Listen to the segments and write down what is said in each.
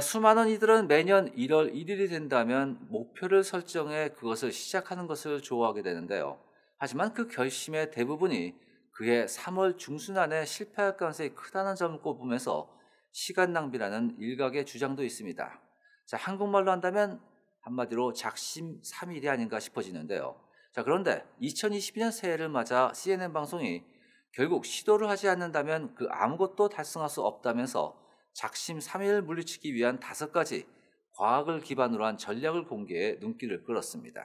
수많은 이들은 매년 1월 1일이 된다면 목표를 설정해 그것을 시작하는 것을 좋아하게 되는데요. 하지만 그 결심의 대부분이 그해 3월 중순 안에 실패할 가능성이 크다는 점을 꼽으면서 시간 낭비라는 일각의 주장도 있습니다. 자, 한국말로 한다면 한마디로 작심 3일이 아닌가 싶어지는데요. 자, 그런데 2022년 새해를 맞아 CNN 방송이 결국 시도를 하지 않는다면 그 아무것도 달성할 수 없다면서 작심 3일 물리치기 위한 다섯 가지 과학을 기반으로 한 전략을 공개해 눈길을 끌었습니다.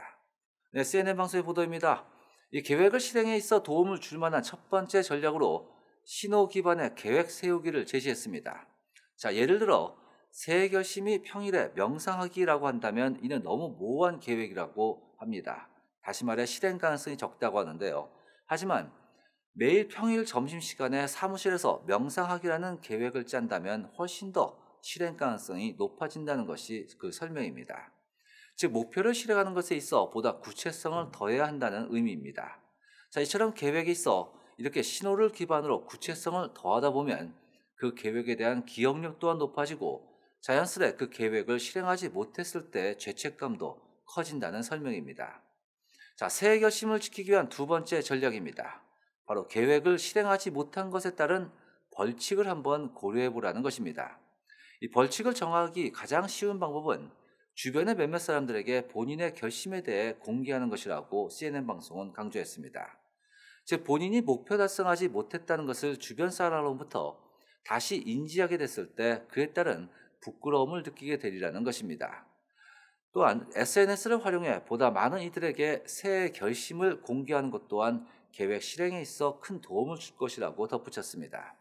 네, CNN 방송의 보도입니다. 이 계획을 실행에 있어 도움을 줄 만한 첫 번째 전략으로 신호 기반의 계획 세우기를 제시했습니다. 자, 예를 들어 새해 결심이 평일에 명상하기라고 한다면 이는 너무 모호한 계획이라고 합니다. 다시 말해 실행 가능성이 적다고 하는데요. 하지만 매일 평일 점심시간에 사무실에서 명상하기라는 계획을 짠다면 훨씬 더 실행 가능성이 높아진다는 것이 그 설명입니다. 즉, 목표를 실행하는 것에 있어 보다 구체성을 더해야 한다는 의미입니다. 자, 이처럼 계획에 있어 이렇게 신호를 기반으로 구체성을 더하다 보면 그 계획에 대한 기억력 또한 높아지고 자연스레 그 계획을 실행하지 못했을 때 죄책감도 커진다는 설명입니다. 자, 새해 결심을 지키기 위한 두 번째 전략입니다. 바로 계획을 실행하지 못한 것에 따른 벌칙을 한번 고려해 보라는 것입니다. 이 벌칙을 정하기 가장 쉬운 방법은 주변의 몇몇 사람들에게 본인의 결심에 대해 공개하는 것이라고 CNN 방송은 강조했습니다. 즉 본인이 목표 달성하지 못했다는 것을 주변 사람으로부터 다시 인지하게 됐을 때 그에 따른 부끄러움을 느끼게 되리라는 것입니다. 또한 SNS를 활용해 보다 많은 이들에게 새해 결심을 공개하는 것 또한 계획 실행에 있어 큰 도움을 줄 것이라고 덧붙였습니다.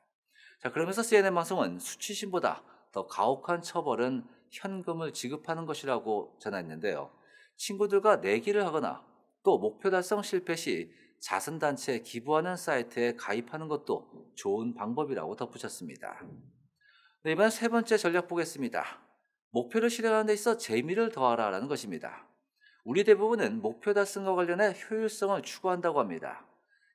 자, 그러면서 CNN 방송은 수치심보다 더 가혹한 처벌은 현금을 지급하는 것이라고 전했는데요. 친구들과 내기를 하거나 또 목표 달성 실패 시 자선단체에 기부하는 사이트에 가입하는 것도 좋은 방법이라고 덧붙였습니다. 네, 이번 세 번째 전략 보겠습니다. 목표를 실행하는데 있어 재미를 더하라라는 것입니다. 우리 대부분은 목표 달성과 관련해 효율성을 추구한다고 합니다.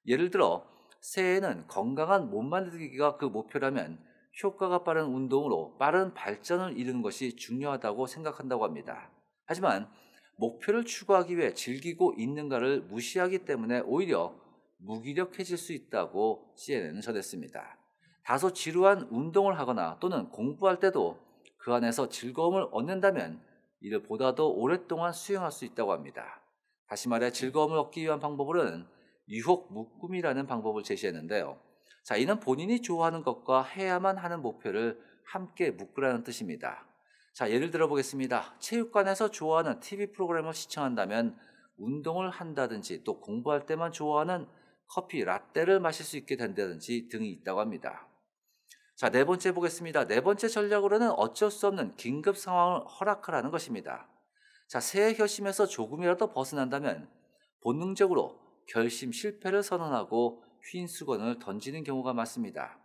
예를 들어 새해에는 건강한 몸 만들기가 그 목표라면 효과가 빠른 운동으로 빠른 발전을 이루는 것이 중요하다고 생각한다고 합니다. 하지만 목표를 추구하기 위해 즐기고 있는가를 무시하기 때문에 오히려 무기력해질 수 있다고 CNN은 전했습니다. 다소 지루한 운동을 하거나 또는 공부할 때도 그 안에서 즐거움을 얻는다면 이를 보다 더 오랫동안 수행할 수 있다고 합니다. 다시 말해 즐거움을 얻기 위한 방법으로는 유혹 묶음이라는 방법을 제시했는데요. 자, 이는 본인이 좋아하는 것과 해야만 하는 목표를 함께 묶으라는 뜻입니다. 자, 예를 들어 보겠습니다. 체육관에서 좋아하는 TV 프로그램을 시청한다면 운동을 한다든지 또 공부할 때만 좋아하는 커피 라떼를 마실 수 있게 된다든지 등이 있다고 합니다. 자, 네 번째 보겠습니다. 네 번째 전략으로는 어쩔 수 없는 긴급 상황을 허락하라는 것입니다. 자, 새해 결심에서 조금이라도 벗어난다면 본능적으로 결심 실패를 선언하고 휜 수건을 던지는 경우가 많습니다.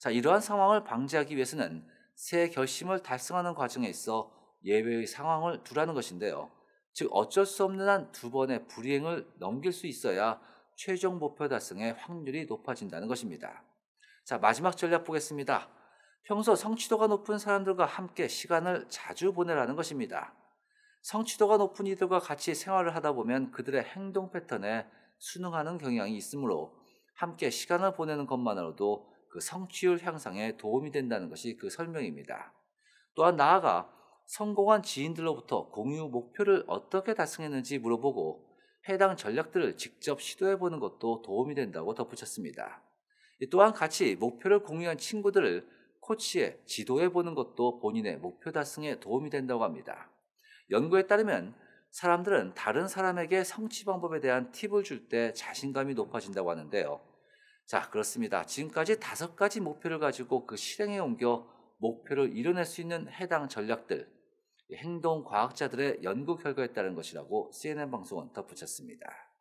자, 이러한 상황을 방지하기 위해서는 새해 결심을 달성하는 과정에 있어 예외의 상황을 두라는 것인데요. 즉 어쩔 수 없는 한 두 번의 불이행을 넘길 수 있어야 최종 목표 달성의 확률이 높아진다는 것입니다. 자, 마지막 전략 보겠습니다. 평소 성취도가 높은 사람들과 함께 시간을 자주 보내라는 것입니다. 성취도가 높은 이들과 같이 생활을 하다 보면 그들의 행동 패턴에 순응하는 경향이 있으므로 함께 시간을 보내는 것만으로도 그 성취율 향상에 도움이 된다는 것이 그 설명입니다. 또한 나아가 성공한 지인들로부터 공유 목표를 어떻게 달성했는지 물어보고 해당 전략들을 직접 시도해 보는 것도 도움이 된다고 덧붙였습니다. 또한 같이 목표를 공유한 친구들을 코치에 지도해 보는 것도 본인의 목표 달성에 도움이 된다고 합니다. 연구에 따르면 사람들은 다른 사람에게 성취 방법에 대한 팁을 줄 때 자신감이 높아진다고 하는데요. 자, 그렇습니다. 지금까지 다섯 가지 목표를 가지고 그 실행에 옮겨 목표를 이뤄낼 수 있는 해당 전략들, 행동 과학자들의 연구 결과에 따른 것이라고 CNN 방송은 덧붙였습니다.